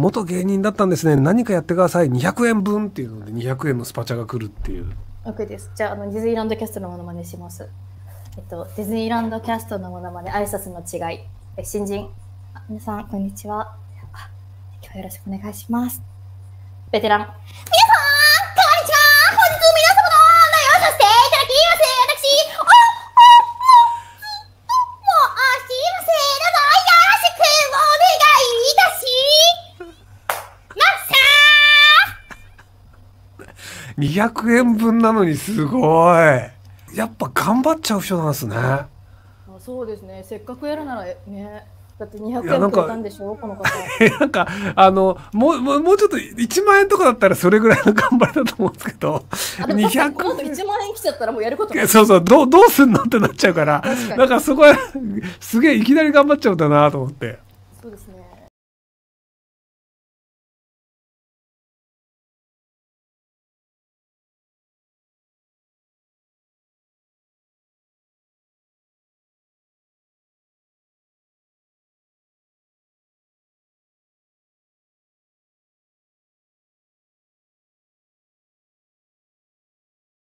元芸人だったんですね何かやってください200円分っていうので200円のスパチャが来るっていう OK ですじゃああのディズニーランドキャストのものまねしますえっとディズニーランドキャストのものまね挨拶の違いえ新人皆さんこんにちは今日はよろしくお願いしますベテラン皆さん200円分なのにすごいやっぱ頑張っちゃう人なんですねそうですねせっかくやるならねだって200円くれたんでしょこの方 なんかあのもうもうちょっと1万円とかだったらそれぐらいの頑張りだと思うんですけど200円こ1万円来ちゃったらもうやることないそうそうどどうすんのってなっちゃうからなんかそこはすげえいきなり頑張っちゃうんだなと思ってそうですね